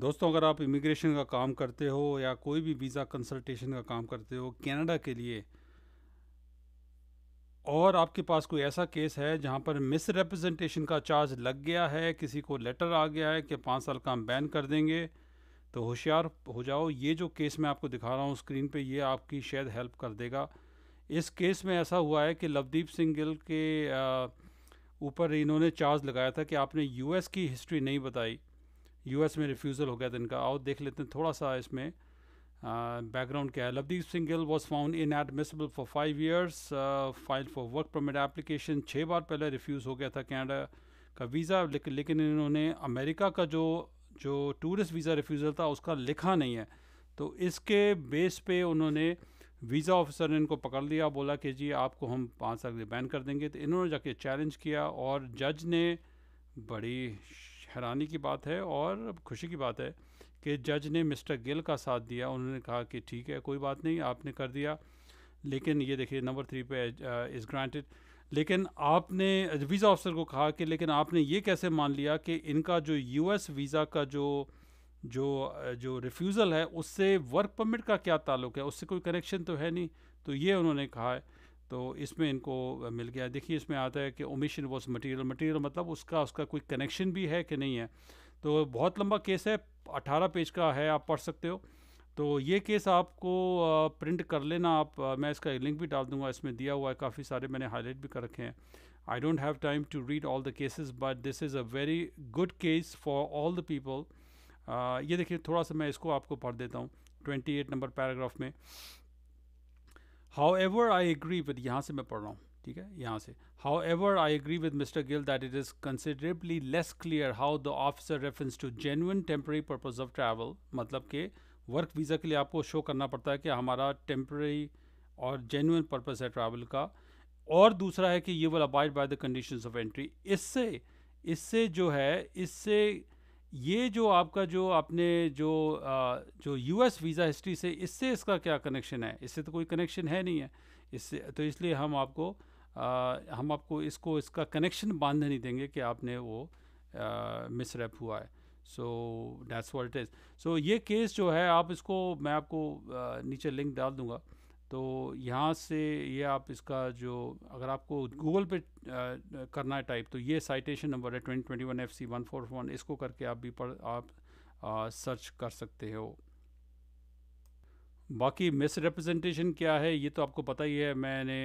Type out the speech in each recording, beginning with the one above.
दोस्तों अगर आप इमिग्रेशन का काम करते हो या कोई भी वीज़ा कंसल्टेशन का काम करते हो कनाडा के लिए और आपके पास कोई ऐसा केस है जहां पर मिस रिप्रेजेंटेशन का चार्ज लग गया है किसी को लेटर आ गया है कि पाँच साल काम बैन कर देंगे तो होशियार हो जाओ ये जो केस मैं आपको दिखा रहा हूँ स्क्रीन पर ये आपकी शायद हेल्प कर देगा इस केस में ऐसा हुआ है कि लवदीप सिंह गिल के ऊपर इन्होंने चार्ज लगाया था कि आपने यूएस की हिस्ट्री नहीं बताई यूएस में रिफ्यूज़ल हो गया था इनका आओ देख लेते हैं थोड़ा सा इसमें बैकग्राउंड क्या है Lovedeep Singh Gill was found inadmissible for five years file for work permit application छः बार पहले रिफ्यूज़ हो गया था कैनेडा का वीज़ा लेकिन लेकिन इन्होंने अमेरिका का जो जो टूरिस्ट वीज़ा रिफ्यूज़ल था उसका लिखा नहीं है तो इसके बेस पे उन्होंने वीज़ा ऑफिसर ने इनको पकड़ लिया बोला कि जी आपको हम पाँच साल के बैन कर देंगे तो इन्होंने जाके चैलेंज किया और जज ने बड़ी हैरानी की बात है और खुशी की बात है कि जज ने मिस्टर गिल का साथ दिया उन्होंने कहा कि ठीक है कोई बात नहीं आपने कर दिया लेकिन ये देखिए नंबर थ्री पे इज़ uh, ग्रांटेड लेकिन आपने वीज़ा ऑफिसर को कहा कि लेकिन आपने ये कैसे मान लिया कि इनका जो यूएस वीज़ा का जो जो uh, जो रिफ्यूज़ल है उससे वर्क परमिट का क्या ताल्लुक है उससे कोई कनेक्शन तो है नहीं तो ये उन्होंने कहा है तो इसमें इनको मिल गया देखिए इसमें आता है कि ओमिशन वॉज मटीरियल मटीरियल मतलब उसका उसका कोई कनेक्शन भी है कि नहीं है तो बहुत लंबा केस है अठारह पेज का है आप पढ़ सकते हो तो ये केस आपको प्रिंट कर लेना आप मैं इसका लिंक भी डाल दूंगा इसमें दिया हुआ है काफ़ी सारे मैंने हाईलाइट भी कर रखे हैं I don't have time to read all the cases but this is a very good case for all the people ये देखिए थोड़ा सा मैं इसको आपको पढ़ देता हूँ ट्वेंटी एट नंबर पैराग्राफ में however I agree with यहाँ से मैं पढ़ रहा हूँ ठीक है यहाँ से however I agree with mister Gill that it is considerably less clear how the officer reference to genuine temporary purpose of travel मतलब कि वर्क वीज़ा के लिए आपको शो करना पड़ता है कि हमारा टेम्प्रेरी और जेन्यून पर्पज़ है ट्रैवल का और दूसरा है कि you will abide by the condition of entry इससे इससे जो है इससे ये जो आपका जो आपने जो आ, जो यूएस वीज़ा हिस्ट्री से इससे इसका क्या कनेक्शन है इससे तो कोई कनेक्शन है नहीं है इससे तो इसलिए हम आपको आ, हम आपको इसको इसका कनेक्शन बांध नहीं देंगे कि आपने वो मिसरेप हुआ है so that's what is so ये केस जो है आप इसको मैं आपको आ, नीचे लिंक डाल दूंगा तो यहाँ से ये आप इसका जो अगर आपको गूगल पे करना है टाइप तो ये साइटेशन नंबर है twenty twenty one F C one four one इसको करके आप भी पढ़ आप आ, सर्च कर सकते हो बाकी मिस रिप्रेजेंटेशन क्या है ये तो आपको पता ही है मैंने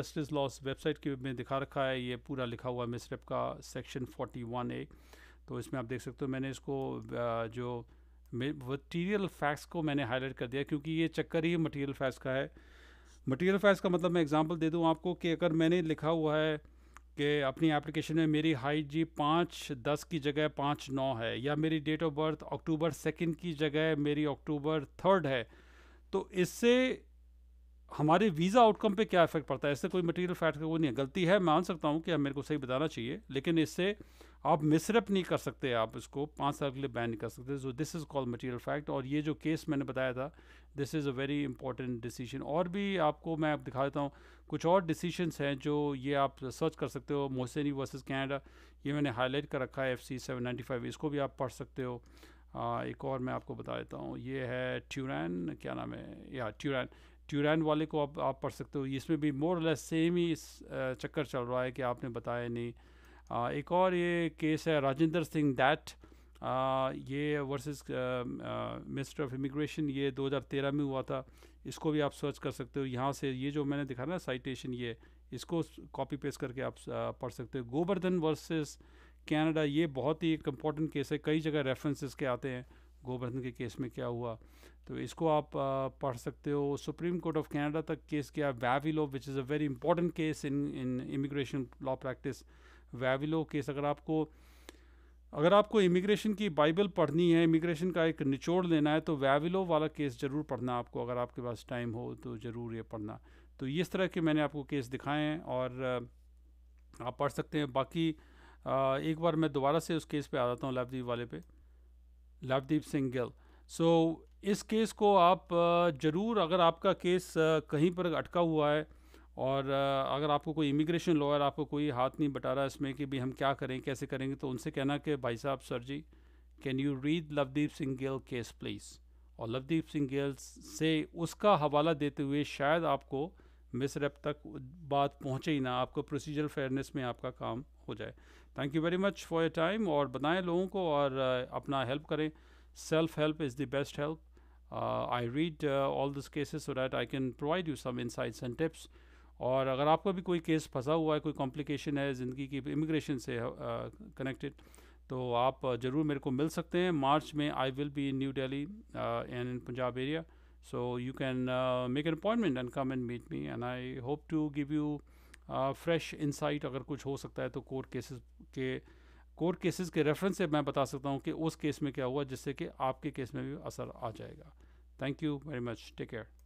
जस्टिस लॉस वेबसाइट के में दिखा रखा है ये पूरा लिखा हुआ है मिसरेप का सेक्शन फोर्टी वन ए तो इसमें आप देख सकते हो मैंने इसको आ, जो मटीरियल फैक्ट्स को मैंने हाईलाइट कर दिया क्योंकि ये चक्कर ही मटीरियल फैक्ट्स का है मटीरियल फैक्ट्स का मतलब मैं एग्जांपल दे दूँ आपको कि अगर मैंने लिखा हुआ है कि अपनी एप्लीकेशन में मेरी हाइट जी पाँच दस की जगह पाँच नौ है या मेरी date of birth October second की जगह मेरी अक्टूबर थर्ड है तो इससे हमारे वीज़ा आउटकम पे क्या इफेक्ट पड़ता है इससे कोई मटेरियल फैक्ट का कोई नहीं है गलती है मान सकता हूँ कि मेरे को सही बताना चाहिए लेकिन इससे आप मिसरप नहीं कर सकते आप इसको पाँच साल के लिए बैन नहीं कर सकते so this is called material fact और ये जो केस मैंने बताया था this is a very important decision और भी आपको मैं आप दिखा देता हूँ कुछ और डिसीशंस हैं जो ये आप सर्च कर सकते हो मोहसिनी वर्सेज कैनेडा ये मैंने हाईलाइट कर रखा है F C seven ninety five इसको भी आप पढ़ सकते हो आ, एक और मैं आपको बता देता हूँ ये है ट्यूरान क्या नाम है या ट्यूरान ट्यूरान वाले को आप आप पढ़ सकते हो इसमें भी मोर लेस सेम ही इस चक्कर चल रहा है कि आपने बताया नहीं आ, एक और ये केस है राजेंद्र सिंह डैट ये वर्सेस मिनिस्टर ऑफ इमिग्रेशन ये 2013 में हुआ था इसको भी आप सर्च कर सकते हो यहाँ से ये जो मैंने दिखा ना साइटेशन ये इसको कॉपी पेस्ट करके आप पढ़ सकते हो गोवर्धन वर्सेस कनाडा ये बहुत ही एक इम्पॉर्टेंट केस है कई जगह रेफरेंसेस के आते हैं गोवर्धन के केस में क्या हुआ तो इसको आप पढ़ सकते हो सुप्रीम कोर्ट ऑफ कनाडा तक केस गया Vavilov which is a very important case in in immigration law practice Vavilov case अगर आपको अगर आपको इमिग्रेशन की बाइबल पढ़नी है इमिग्रेशन का एक निचोड़ लेना है तो वैविलो वाला केस ज़रूर पढ़ना आपको अगर आपके पास टाइम हो तो ज़रूर ये पढ़ना तो इस तरह के मैंने आपको केस दिखाए हैं और आप पढ़ सकते हैं बाकी एक बार मैं दोबारा से उस केस पे आ जाता हूँ लाइब्रेरी वाले पे लवदीप सिंह गिल सो इस केस को आप ज़रूर अगर आपका केस कहीं पर अटका हुआ है और अगर आपको कोई इमिग्रेशन लॉयर आपको कोई हाथ नहीं बटा रहा इसमें कि भी हम क्या करें कैसे करेंगे तो उनसे कहना कि भाई साहब sir ji can you read Lovedeep Singh Gill case please और लवदीप सिंह गिल से उसका हवाला देते हुए शायद आपको मिसरेप तक बात पहुँचे ही ना आपको प्रोसीजर फेयरनेस में आपका काम हो जाए thank you very much for your time और बताएं लोगों को और अपना हेल्प करें self help is the best help I read all this cases so that I can provide you some insights and tips और अगर आपका भी कोई केस फंसा हुआ है कोई कॉम्प्लिकेशन है ज़िंदगी की इमिग्रेशन से कनेक्टेड uh, तो आप ज़रूर मेरे को मिल सकते हैं मार्च में I will be in New Delhi and in Punjab area So you can uh, make an appointment and come and meet me and I hope to give you fresh uh, insight अगर कुछ हो सकता है तो कोर्ट केसेस के court cases के reference से मैं बता सकता हूँ कि उस केस में क्या हुआ जिससे कि आपके केस में भी असर आ जाएगा thank you very much take care